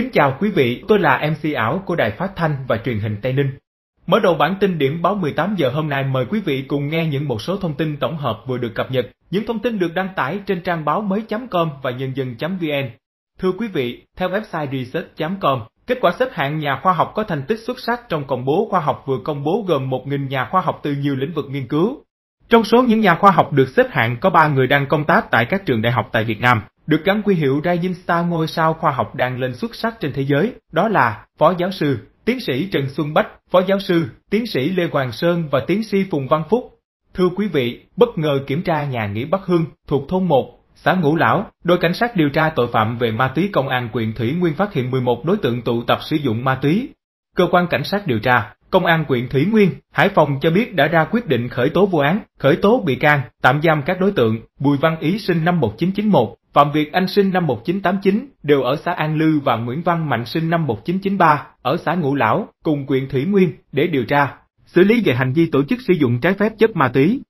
Kính chào quý vị, tôi là MC ảo của Đài Phát Thanh và Truyền hình Tây Ninh. Mở đầu bản tin điểm báo 18 giờ hôm nay mời quý vị cùng nghe những một số thông tin tổng hợp vừa được cập nhật, những thông tin được đăng tải trên trang báo mới.com và nhân dân.vn. Thưa quý vị, theo website research.com, kết quả xếp hạng nhà khoa học có thành tích xuất sắc trong công bố khoa học vừa công bố gồm 1.000 nhà khoa học từ nhiều lĩnh vực nghiên cứu. Trong số những nhà khoa học được xếp hạng có 3 người đang công tác tại các trường đại học tại Việt Nam, được gắn quy hiệu Rising Star ngôi sao khoa học đang lên xuất sắc trên thế giới, đó là Phó giáo sư, tiến sĩ Trần Xuân Bách, Phó giáo sư, tiến sĩ Lê Hoàng Sơn và tiến sĩ Phùng Văn Phúc. Thưa quý vị, bất ngờ kiểm tra nhà nghỉ Bắc Hưng thuộc thôn 1, xã Ngũ Lão, đội cảnh sát điều tra tội phạm về ma túy công an huyện Thủy Nguyên phát hiện 11 đối tượng tụ tập sử dụng ma túy. Cơ quan cảnh sát điều tra, Công an huyện Thủy Nguyên, Hải Phòng cho biết đã ra quyết định khởi tố vụ án, khởi tố bị can, tạm giam các đối tượng Bùi Văn Ý sinh năm 1991, Phạm Việt Anh sinh năm 1989, đều ở xã An Lư và Nguyễn Văn Mạnh sinh năm 1993, ở xã Ngũ Lão, cùng quyền Thủy Nguyên, để điều tra, xử lý về hành vi tổ chức sử dụng trái phép chất ma túy.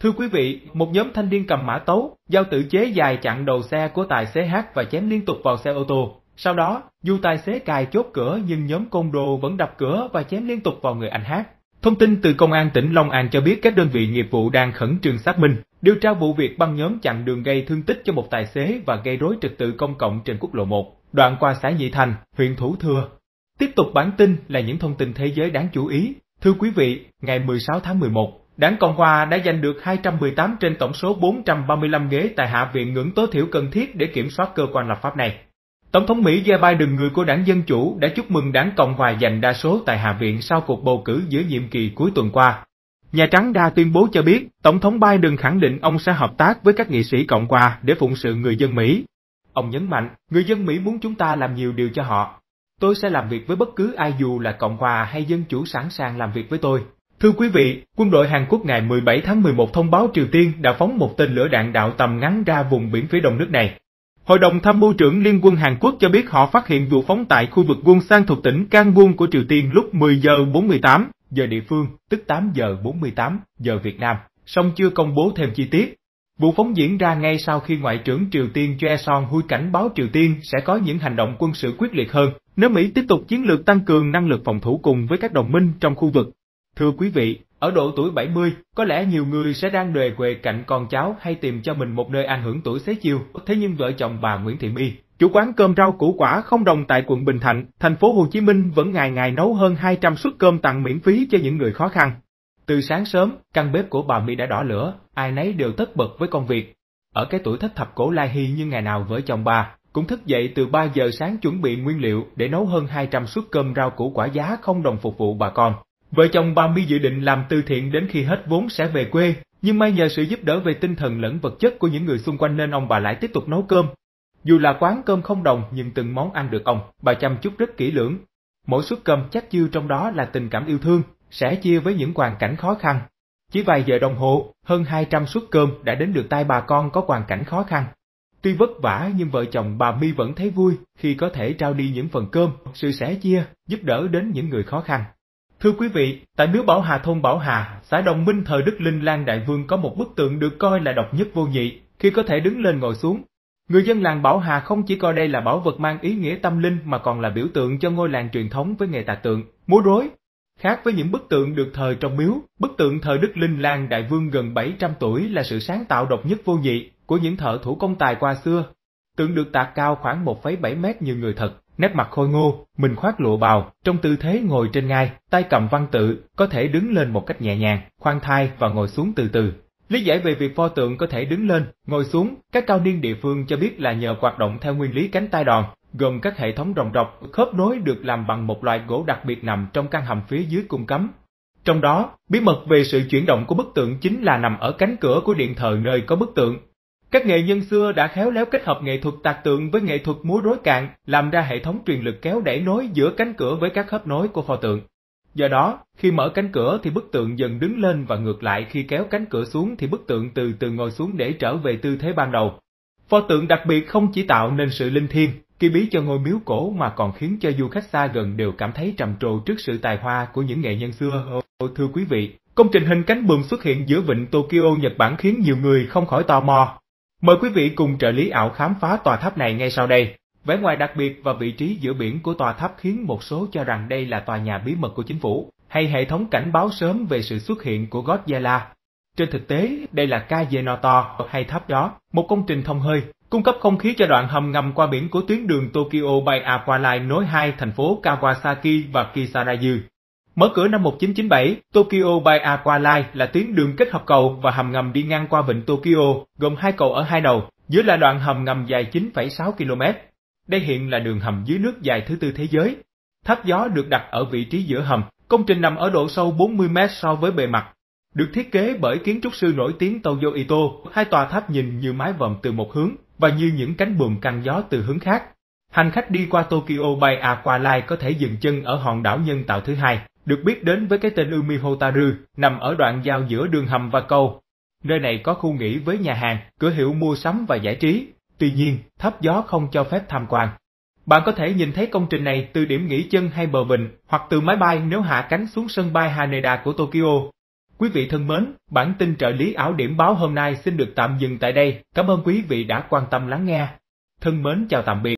Thưa quý vị, một nhóm thanh niên cầm mã tấu, giao tự chế dài chặn đầu xe của tài xế H và chém liên tục vào xe ô tô. Sau đó, dù tài xế cài chốt cửa nhưng nhóm côn đồ vẫn đập cửa và chém liên tục vào người anh Hát. Thông tin từ Công an tỉnh Long An cho biết các đơn vị nghiệp vụ đang khẩn trương xác minh. Điều tra vụ việc băng nhóm chặn đường gây thương tích cho một tài xế và gây rối trật tự công cộng trên quốc lộ 1, đoạn qua xã Nhị Thành, huyện Thủ Thừa. Tiếp tục bản tin là những thông tin thế giới đáng chú ý. Thưa quý vị, ngày 16 tháng 11, Đảng Cộng Hòa đã giành được 218 trên tổng số 435 ghế tại Hạ viện ngưỡng tối thiểu cần thiết để kiểm soát cơ quan lập pháp này. Tổng thống Mỹ Joe Biden người của đảng Dân Chủ đã chúc mừng đảng Cộng Hòa giành đa số tại Hạ viện sau cuộc bầu cử giữa nhiệm kỳ cuối tuần qua. Nhà Trắng đa tuyên bố cho biết Tổng thống Biden khẳng định ông sẽ hợp tác với các nghị sĩ Cộng hòa để phụng sự người dân Mỹ. Ông nhấn mạnh, người dân Mỹ muốn chúng ta làm nhiều điều cho họ. Tôi sẽ làm việc với bất cứ ai dù là Cộng hòa hay Dân chủ sẵn sàng làm việc với tôi. Thưa quý vị, quân đội Hàn Quốc ngày 17 tháng 11 thông báo Triều Tiên đã phóng một tên lửa đạn đạo tầm ngắn ra vùng biển phía đông nước này. Hội đồng tham mưu trưởng Liên quân Hàn Quốc cho biết họ phát hiện vụ phóng tại khu vực Wonsan thuộc tỉnh Kangwon của Triều Tiên lúc 10 giờ 48 giờ địa phương, tức 8 giờ 48 giờ Việt Nam, song chưa công bố thêm chi tiết. Vụ phóng diễn ra ngay sau khi Ngoại trưởng Triều Tiên Choi Son Hui cảnh báo Triều Tiên sẽ có những hành động quân sự quyết liệt hơn nếu Mỹ tiếp tục chiến lược tăng cường năng lực phòng thủ cùng với các đồng minh trong khu vực. Thưa quý vị, ở độ tuổi 70, có lẽ nhiều người sẽ đang đề quê cạnh con cháu hay tìm cho mình một nơi an hưởng tuổi xế chiều, thế nhưng vợ chồng bà Nguyễn Thị My Chủ quán cơm rau củ quả không đồng tại quận Bình Thạnh, thành phố Hồ Chí Minh vẫn ngày ngày nấu hơn 200 suất cơm tặng miễn phí cho những người khó khăn. Từ sáng sớm, căn bếp của bà Mỹ đã đỏ lửa, ai nấy đều tất bật với công việc. Ở cái tuổi thất thập cổ lai hy như ngày nào với chồng bà, cũng thức dậy từ 3 giờ sáng chuẩn bị nguyên liệu để nấu hơn 200 suất cơm rau củ quả giá không đồng phục vụ bà con. Vợ chồng bà Mi dự định làm từ thiện đến khi hết vốn sẽ về quê, nhưng may nhờ sự giúp đỡ về tinh thần lẫn vật chất của những người xung quanh nên ông bà lại tiếp tục nấu cơm, dù là quán cơm không đồng nhưng từng món ăn được ông, bà chăm chút rất kỹ lưỡng. Mỗi suất cơm chắc chiêu trong đó là tình cảm yêu thương, sẻ chia với những hoàn cảnh khó khăn. Chỉ vài giờ đồng hồ, hơn 200 suất cơm đã đến được tay bà con có hoàn cảnh khó khăn. Tuy vất vả nhưng vợ chồng bà My vẫn thấy vui khi có thể trao đi những phần cơm, sự sẻ chia, giúp đỡ đến những người khó khăn. Thưa quý vị, tại miếu Bảo Hà thôn Bảo Hà, xã Đồng Minh thờ Đức Linh Lan Đại Vương có một bức tượng được coi là độc nhất vô nhị, khi có thể đứng lên ngồi xuống, Người dân làng Bảo Hà không chỉ coi đây là bảo vật mang ý nghĩa tâm linh mà còn là biểu tượng cho ngôi làng truyền thống với nghề tạc tượng, múa rối. Khác với những bức tượng được thờ trong miếu, bức tượng thờ Đức Linh Lan Đại Vương gần 700 tuổi là sự sáng tạo độc nhất vô nhị của những thợ thủ công tài qua xưa. Tượng được tạc cao khoảng 1,7 mét như người thật, nét mặt khôi ngô, mình khoác lụa bào, trong tư thế ngồi trên ngai, tay cầm văn tự, có thể đứng lên một cách nhẹ nhàng, khoan thai và ngồi xuống từ từ, Lý giải về việc pho tượng có thể đứng lên, ngồi xuống, các cao niên địa phương cho biết là nhờ hoạt động theo nguyên lý cánh tay đòn, gồm các hệ thống rồng rọc, khớp nối được làm bằng một loại gỗ đặc biệt nằm trong căn hầm phía dưới cung cấm. Trong đó, bí mật về sự chuyển động của bức tượng chính là nằm ở cánh cửa của điện thờ nơi có bức tượng. Các nghệ nhân xưa đã khéo léo kết hợp nghệ thuật tạc tượng với nghệ thuật múa rối cạn, làm ra hệ thống truyền lực kéo đẩy nối giữa cánh cửa với các khớp nối của pho tượng. Do đó, khi mở cánh cửa thì bức tượng dần đứng lên và ngược lại khi kéo cánh cửa xuống thì bức tượng từ từ ngồi xuống để trở về tư thế ban đầu. Pho tượng đặc biệt không chỉ tạo nên sự linh thiêng, kỳ bí cho ngôi miếu cổ mà còn khiến cho du khách xa gần đều cảm thấy trầm trồ trước sự tài hoa của những nghệ nhân xưa. Ô, ờ, ờ. thưa quý vị, công trình hình cánh buồm xuất hiện giữa vịnh Tokyo Nhật Bản khiến nhiều người không khỏi tò mò. Mời quý vị cùng trợ lý ảo khám phá tòa tháp này ngay sau đây. Vẻ ngoài đặc biệt và vị trí giữa biển của tòa tháp khiến một số cho rằng đây là tòa nhà bí mật của chính phủ, hay hệ thống cảnh báo sớm về sự xuất hiện của Godzilla. Trên thực tế, đây là Kajenotor hay tháp đó, một công trình thông hơi, cung cấp không khí cho đoạn hầm ngầm qua biển của tuyến đường Tokyo Bay Aqua Line nối hai thành phố Kawasaki và Kisarayu. Mở cửa năm 1997, Tokyo Bay Aqua Line là tuyến đường kết hợp cầu và hầm ngầm đi ngang qua vịnh Tokyo, gồm hai cầu ở hai đầu, dưới là đoạn hầm ngầm dài 9,6 km, đây hiện là đường hầm dưới nước dài thứ tư thế giới. Tháp gió được đặt ở vị trí giữa hầm, công trình nằm ở độ sâu 40 mét so với bề mặt. Được thiết kế bởi kiến trúc sư nổi tiếng Toyo Ito, hai tòa tháp nhìn như mái vòm từ một hướng và như những cánh buồm căng gió từ hướng khác. Hành khách đi qua Tokyo bay Aqualine có thể dừng chân ở hòn đảo nhân tạo thứ hai, được biết đến với cái tên Umihotaru, nằm ở đoạn giao giữa đường hầm và cầu. Nơi này có khu nghỉ với nhà hàng, cửa hiệu mua sắm và giải trí, tuy nhiên, thấp gió không cho phép tham quan. Bạn có thể nhìn thấy công trình này từ điểm nghỉ chân hay bờ vịnh, hoặc từ máy bay nếu hạ cánh xuống sân bay Haneda của Tokyo. Quý vị thân mến, bản tin trợ lý ảo điểm báo hôm nay xin được tạm dừng tại đây. Cảm ơn quý vị đã quan tâm lắng nghe. Thân mến chào tạm biệt.